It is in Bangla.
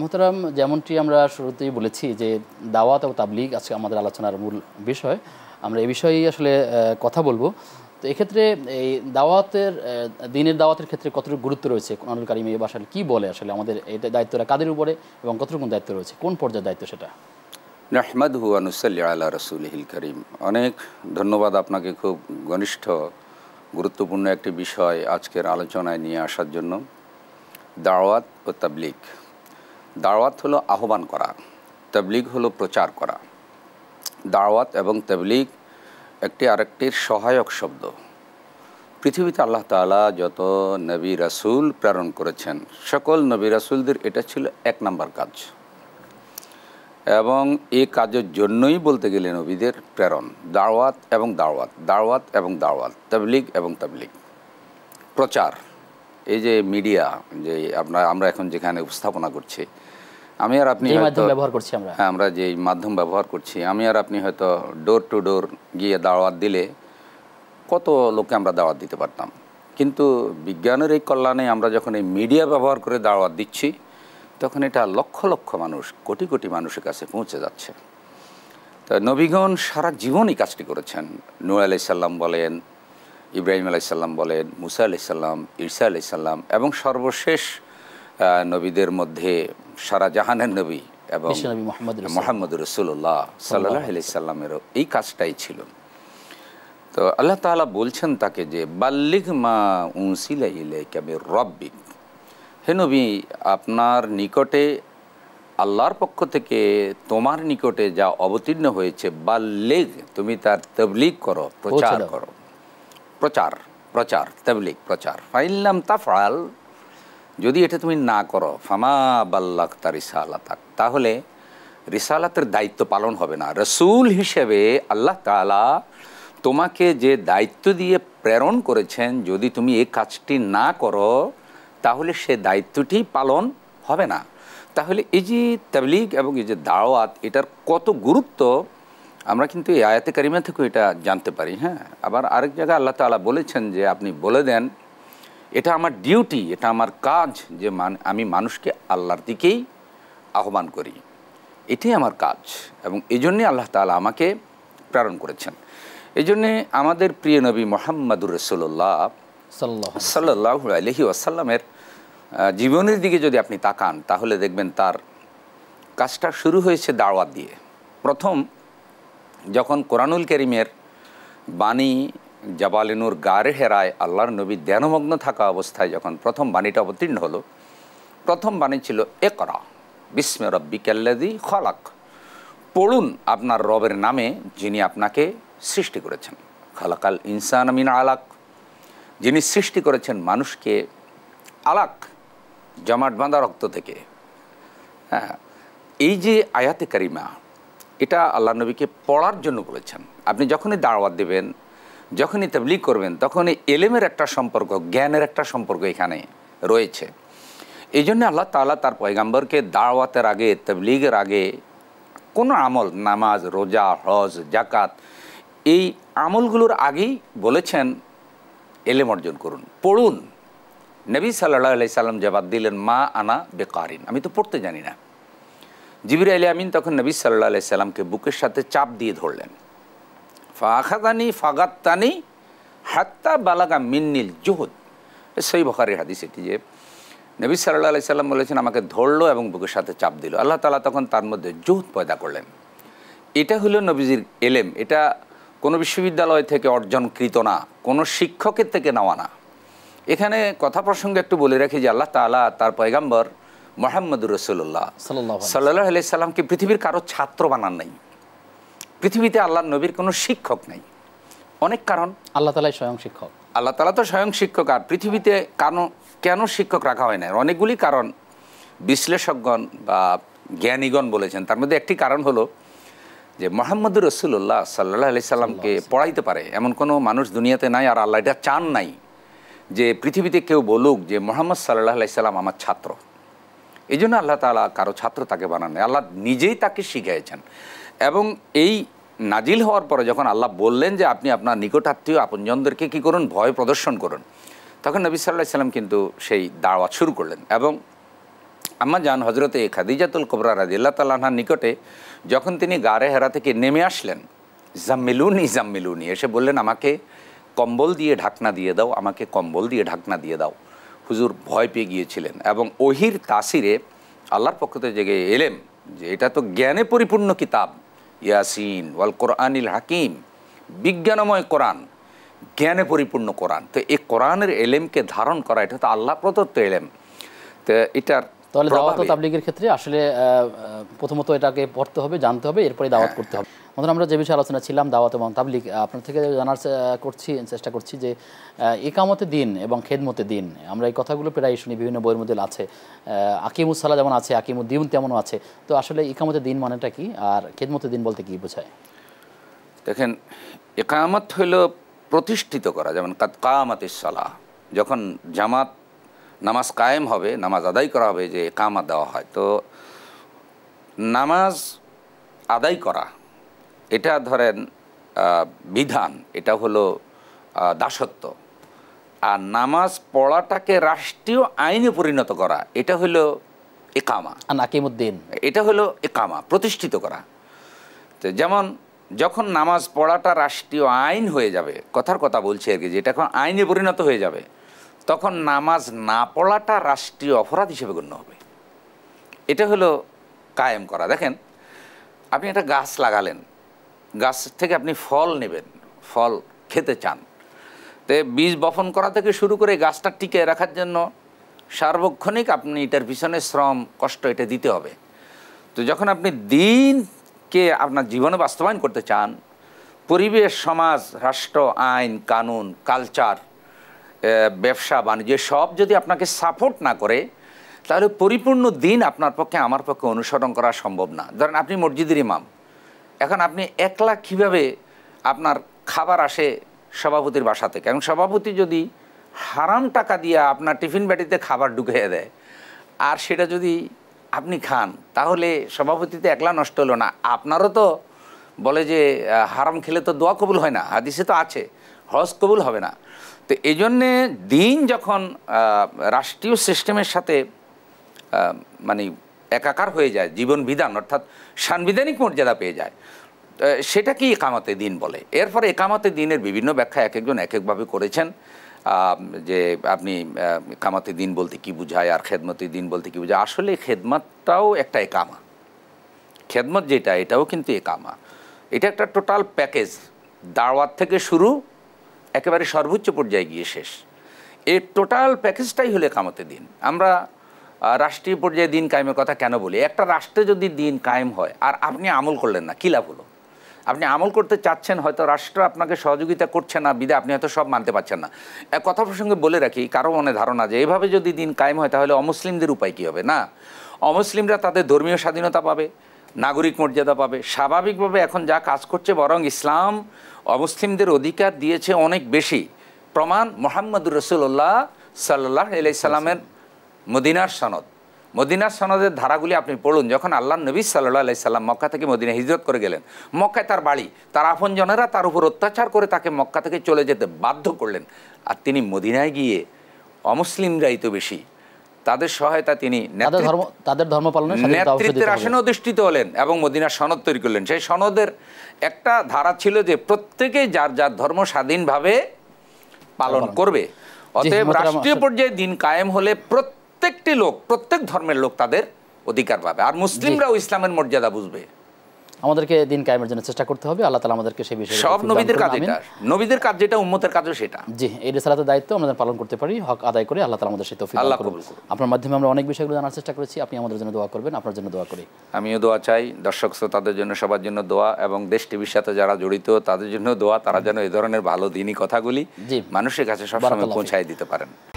মোহতারাম যেমনটি আমরা শুরুতেই বলেছি যে দাওয়াত ও তাবলিগ আজকে আমাদের আলোচনার মূল বিষয় আমরা এ বিষয়েই আসলে কথা বলবো তো এক্ষেত্রে এই দাওয়াতের দিনের দাওয়াতের ক্ষেত্রে কতটুকু গুরুত্ব রয়েছে আনুল কারিম এই বাসার কী বলে আসলে আমাদের এটা দায়িত্বটা কাদের উপরে এবং কতটুকু দায়িত্ব রয়েছে কোন পর্যায়ের দায়িত্ব সেটা রাহমাদ হুয়ানুসাল্লি আল্লাহ হিল করিম অনেক ধন্যবাদ আপনাকে খুব ঘনিষ্ঠ গুরুত্বপূর্ণ একটি বিষয় আজকের আলোচনায় নিয়ে আসার জন্য দাওয়াত ও তাবলিক দাওয়াত হলো আহ্বান করা তবলিগ হলো প্রচার করা দাওয়াত এবং তবলিগ একটি আরেকটির সহায়ক শব্দ পৃথিবীতে আল্লাহ তালা যত নবী রাসুল প্রেরণ করেছেন সকল নবী রাসুলদের এটা ছিল এক নাম্বার কাজ এবং এই কাজের জন্যই বলতে গেলে নবীদের প্রেরণ দাওয়াত এবং দাওয়াত দাওয়াত এবং দাওয়াত তবলিগ এবং তবলিগ প্রচার এই যে মিডিয়া যে আপনার আমরা এখন যেখানে উপস্থাপনা করছি আমি আর আপনি ব্যবহার করছি আমরা হ্যাঁ, আমরা যে মাধ্যম ব্যবহার করছি আমি আর আপনি হয়তো ডোর টু ডোর গিয়ে দাওয়াত দিলে কত লোককে আমরা দাওয়াত দিতে পারতাম কিন্তু বিজ্ঞানের এই কল্যাণে আমরা যখন এই মিডিয়া ব্যবহার করে দাওয়াত দিচ্ছি তখন এটা লক্ষ লক্ষ মানুষ কোটি কোটি মানুষের কাছে পৌঁছে যাচ্ছে তো নবীগণ সারা জীবনই কাজটি করেছেন নূর আলাইসাল্লাম বলেন ইব্রাহিম আলাইসাল্লাম বলেন মুসা আলাইসাল্লাম ইরসা আলাইসাল্লাম এবং সর্বশেষ নবীদের মধ্যে সারা জাহানের নবী এবং মোহাম্মদ রসুল্লাহ সাল্লাহ আলি সাল্লামেরও এই কাজটাই ছিল তো আল্লাহ তালা বলছেন তাকে যে বাল্লিক মা উঁসিলা ইলে কেবে রব্বিক হে নবী আপনার নিকটে আল্লাহর পক্ষ থেকে তোমার নিকটে যা অবতীর্ণ হয়েছে বাল্লিগ তুমি তার তবলিগ করো প্রচার করো প্রচার প্রচার তবলিগ প্রচার ফাইল্লাম তাফাল যদি এটা তুমি না করো ফামা বাল্লাক তার রিসালাতাক তাহলে রিসালাতের দায়িত্ব পালন হবে না রসুল হিসেবে আল্লাহ তালা তোমাকে যে দায়িত্ব দিয়ে প্রেরণ করেছেন যদি তুমি এই কাজটি না করো তাহলে সে দায়িত্বটি পালন হবে না তাহলে এই যে তাবলিগ এবং এই যে দাওয়াত এটার কত গুরুত্ব আমরা কিন্তু এই আয়াতে কারিমা থেকেও এটা জানতে পারি হ্যাঁ আবার আরেক জায়গায় আল্লাহ তালা বলেছেন যে আপনি বলে দেন এটা আমার ডিউটি এটা আমার কাজ যে মান আমি মানুষকে আল্লাহর দিকেই আহ্বান করি এটাই আমার কাজ এবং এই জন্যে আল্লাহ তালা আমাকে প্রেরণ করেছেন এই জন্যে আমাদের প্রিয় নবী মোহাম্মদুর রসোল্লাহ সাল্লাহ আলহি আসাল্লামের জীবনের দিকে যদি আপনি তাকান তাহলে দেখবেন তার কাজটা শুরু হয়েছে দাওয়াত দিয়ে প্রথম যখন কোরআনুল করিমের বাণী জাবালিনুর গারে হেরায় আল্লাহর নবী ধ্যানমগ্ন থাকা অবস্থায় যখন প্রথম বাণীটা অবতীর্ণ হলো প্রথম বাণী ছিল এ করা বিস্মে রব্বি কাল্লাদি খলাক পড়ুন আপনার রবের নামে যিনি আপনাকে সৃষ্টি করেছেন খলাকাল ইনসান মিন আলাক যিনি সৃষ্টি করেছেন মানুষকে আলাক জমাট বাঁধা রক্ত থেকে হ্যাঁ এই যে আয়াতে কারিমা এটা আল্লাহ নবীকে পড়ার জন্য বলেছেন আপনি যখনই দাওয়াত দেবেন যখনই তাবলিগ করবেন তখনই এলেমের একটা সম্পর্ক জ্ঞানের একটা সম্পর্ক এখানে রয়েছে এই জন্য আল্লাহ তালা তার পয়গাম্বরকে দাওয়াতের আগে তাবলিগের আগে কোনো আমল নামাজ রোজা হজ জাকাত এই আমলগুলোর আগেই বলেছেন এলেম অর্জন করুন পড়ুন নবী সাল্লাহ আলি সাল্লাম জবাব দিলেন মা আনা বেকারিন আমি তো পড়তে জানি না জিবির আলী আমিন তখন নবী সাল্লাহ আলি সাল্লামকে বুকের সাথে চাপ দিয়ে ধরলেন ফাখাদানি ফাগাত্তানি হাত্তা বালাগা মিন্নিল জুহুদ সেই বখারের হাদিস এটি যে নবী সাল্লাহ আলি সাল্লাম বলেছেন আমাকে ধরলো এবং বুকের সাথে চাপ দিল আল্লাহ তালা তখন তার মধ্যে জুহুদ পয়দা করলেন এটা হলো নবীজির এলেম এটা কোনো বিশ্ববিদ্যালয় থেকে অর্জনকৃত না কোনো শিক্ষকের থেকে নেওয়া না এখানে কথা প্রসঙ্গে একটু বলে রাখি যে আল্লাহ তালা তার পয়গাম্বর মোহাম্মদুর রসুল্লাহ সাল্লাহ আলি সাল্লামকে পৃথিবীর কারো ছাত্র বানান নাই পৃথিবীতে আল্লাহ নবীর কোনো শিক্ষক নাই অনেক কারণ আল্লাহ তালাই স্বয়ং শিক্ষক আল্লাহ তালা তো স্বয়ং শিক্ষক আর পৃথিবীতে কেন কেন শিক্ষক রাখা হয় না অনেকগুলি কারণ বিশ্লেষকগণ বা জ্ঞানীগণ বলেছেন তার মধ্যে একটি কারণ হলো যে মোহাম্মদ রসুল্লাহ সাল্লাহ আলি সাল্লামকে পড়াইতে পারে এমন কোনো মানুষ দুনিয়াতে নাই আর আল্লাহ এটা চান নাই যে পৃথিবীতে কেউ বলুক যে মোহাম্মদ সাল্লাহ আলি সাল্লাম আমার ছাত্র এই জন্য আল্লাহ তালা কারো ছাত্র তাকে বানান আল্লাহ নিজেই তাকে শিখিয়েছেন এবং এই নাজিল হওয়ার পরে যখন আল্লাহ বললেন যে আপনি আপনার নিকটাত্মীয় আপনজনদেরকে কী করুন ভয় প্রদর্শন করুন তখন নবী সাল্লাহ সাল্লাম কিন্তু সেই দাওয়াত শুরু করলেন এবং আমার জান হজরতে খাদিজাতুল কোবরা রাজিল্লা তাল্লাহার নিকটে যখন তিনি গাড়ে হেরা থেকে নেমে আসলেন জাম্মিলুনি জাম্মিলুনি এসে বললেন আমাকে কম্বল দিয়ে ঢাকনা দিয়ে দাও আমাকে কম্বল দিয়ে ঢাকনা দিয়ে দাও হুজুর ভয় পেয়ে গিয়েছিলেন এবং ওহির তাসিরে আল্লাহর পক্ষ থেকে যে এলেম যে এটা তো জ্ঞানে পরিপূর্ণ কিতাব ইয়াসিন ওয়াল কোরআনিল হাকিম বিজ্ঞানময় কোরআন জ্ঞানে পরিপূর্ণ কোরআন তো এই কোরআনের এলেমকে ধারণ করা এটা তো আল্লাহ প্রদত্ত এলেম তো এটার তাহলে দাওয়াত ও তাবলিগের ক্ষেত্রে আসলে প্রথমত এটাকে পড়তে হবে জানতে হবে এরপরে দাওয়াত হ্যাঁ। করতে হবে আমাদের আমরা যে বিষয়ে আলোচনা ছিলাম দাওয়াত এবং তাবলিগ আপনার থেকে জানার করছি চেষ্টা করছি যে একামতে দিন এবং খেদমতে দিন আমরা এই কথাগুলো প্রায় শুনি বিভিন্ন বইয়ের মধ্যে আছে আকিমুসাল্লাহ যেমন আছে আকিমুদ্দিন তেমনও আছে তো আসলে একামতে দিন মানেটা কি আর খেদমতে দিন বলতে কি বোঝায় দেখেন একামত হইল প্রতিষ্ঠিত করা যেমন কাত সালা যখন জামাত নামাজ কায়েম হবে নামাজ আদায় করা হবে যে কামা দেওয়া হয় তো নামাজ আদায় করা এটা ধরেন বিধান এটা হলো দাসত্ব আর নামাজ পড়াটাকে রাষ্ট্রীয় আইনে পরিণত করা এটা হলো একামা নাকিমুদ্দিন এটা হলো একামা প্রতিষ্ঠিত করা তো যেমন যখন নামাজ পড়াটা রাষ্ট্রীয় আইন হয়ে যাবে কথার কথা বলছে আর কি যে এটা এখন আইনে পরিণত হয়ে যাবে তখন নামাজ না পড়াটা রাষ্ট্রীয় অপরাধ হিসেবে গণ্য হবে এটা হলো কায়েম করা দেখেন আপনি একটা গাছ লাগালেন গাছ থেকে আপনি ফল নেবেন ফল খেতে চান তো বীজ বপন করা থেকে শুরু করে গাছটা টিকে রাখার জন্য সার্বক্ষণিক আপনি এটার পিছনে শ্রম কষ্ট এটা দিতে হবে তো যখন আপনি দিনকে আপনার জীবনে বাস্তবায়ন করতে চান পরিবেশ সমাজ রাষ্ট্র আইন কানুন কালচার ব্যবসা বাণিজ্য সব যদি আপনাকে সাপোর্ট না করে তাহলে পরিপূর্ণ দিন আপনার পক্ষে আমার পক্ষে অনুসরণ করা সম্ভব না ধরেন আপনি মসজিদের ইমাম এখন আপনি একলা কিভাবে আপনার খাবার আসে সভাপতির বাসা থেকে এবং সভাপতি যদি হারাম টাকা দিয়ে আপনার টিফিন ব্যাটিতে খাবার ঢুকিয়ে দেয় আর সেটা যদি আপনি খান তাহলে সভাপতিতে একলা নষ্ট হলো না আপনারও তো বলে যে হারাম খেলে তো দোয়া কবুল হয় না হাদিসে তো আছে হজ কবুল হবে না তো এই জন্যে দিন যখন রাষ্ট্রীয় সিস্টেমের সাথে মানে একাকার হয়ে যায় জীবন বিধান অর্থাৎ সাংবিধানিক মর্যাদা পেয়ে যায় সেটাকেই একামতে দিন বলে এরপরে একামতে দিনের বিভিন্ন ব্যাখ্যা এক একজন এক একভাবে করেছেন যে আপনি কামাতে দিন বলতে কি বোঝায় আর খেদমতে দিন বলতে কি বোঝায় আসলে খেদমতটাও একটা একামা খেদমত যেটা এটাও কিন্তু একামা এটা একটা টোটাল প্যাকেজ দাওয়াত থেকে শুরু একেবারে সর্বোচ্চ পর্যায়ে গিয়ে শেষ এর টোটাল প্যাকেজটাই হলে কামাতে দিন আমরা রাষ্ট্রীয় পর্যায়ে দিন কায়েমের কথা কেন বলি একটা রাষ্ট্রে যদি দিন কায়েম হয় আর আপনি আমল করলেন না কী লাভ হলো আপনি আমল করতে চাচ্ছেন হয়তো রাষ্ট্র আপনাকে সহযোগিতা করছে না বিদে আপনি হয়তো সব মানতে পারছেন না এক কথা প্রসঙ্গে বলে রাখি কারো মনে ধারণা যে এভাবে যদি দিন কায়েম হয় তাহলে অমুসলিমদের উপায় কী হবে না অমুসলিমরা তাদের ধর্মীয় স্বাধীনতা পাবে নাগরিক মর্যাদা পাবে স্বাভাবিকভাবে এখন যা কাজ করছে বরং ইসলাম অমুসলিমদের অধিকার দিয়েছে অনেক বেশি প্রমাণ মোহাম্মদুর রসুল্লাহ সাল্লাহ আলাইসাল্লামের মদিনার সনদ মদিনার সনদের ধারাগুলি আপনি পড়ুন যখন আল্লাহ নবী সাল্লাহ আলাই সাল্লাম মক্কা থেকে মদিনা হিজরত করে গেলেন মক্কায় তার বাড়ি তার আপনজনেরা তার উপর অত্যাচার করে তাকে মক্কা থেকে চলে যেতে বাধ্য করলেন আর তিনি মদিনায় গিয়ে অমুসলিমরাই তো বেশি তাদের সহায়তা তিনি তাদের ধর্ম পালনের নেতৃত্বের আসনে অধিষ্ঠিত হলেন এবং মদিনার সনদ তৈরি করলেন সেই সনদের একটা ধারা ছিল যে প্রত্যেকেই যার যার ধর্ম স্বাধীনভাবে পালন করবে অতএব রাষ্ট্রীয় পর্যায়ে দিন কায়েম হলে প্রত্যেকটি লোক প্রত্যেক ধর্মের লোক তাদের অধিকার পাবে আর মুসলিমরাও ইসলামের মর্যাদা বুঝবে আমাদেরকে দিন কায়েমের জন্য চেষ্টা করতে হবে আল্লাহ তালা আমাদেরকে সেই বিষয়ে সব নবীদের কাজ এটা নবীদের কাজ যেটা উম্মতের কাজও সেটা জি এই রেসালাতের দায়িত্ব আমরা পালন করতে পারি হক আদায় করে আল্লাহ তালা আমাদের সেই তৌফিক আল্লাহ আপনার মাধ্যমে আমরা অনেক বিষয়গুলো জানার চেষ্টা করেছি আপনি আমাদের জন্য দোয়া করবেন আপনার জন্য দোয়া করি আমিও দোয়া চাই দর্শক শ্রোতাদের জন্য সবার জন্য দোয়া এবং দেশ টিভির সাথে যারা জড়িত তাদের জন্য দোয়া তারা যেন এই ধরনের ভালো দিনই কথাগুলি মানুষের কাছে সবসময় পৌঁছায় দিতে পারেন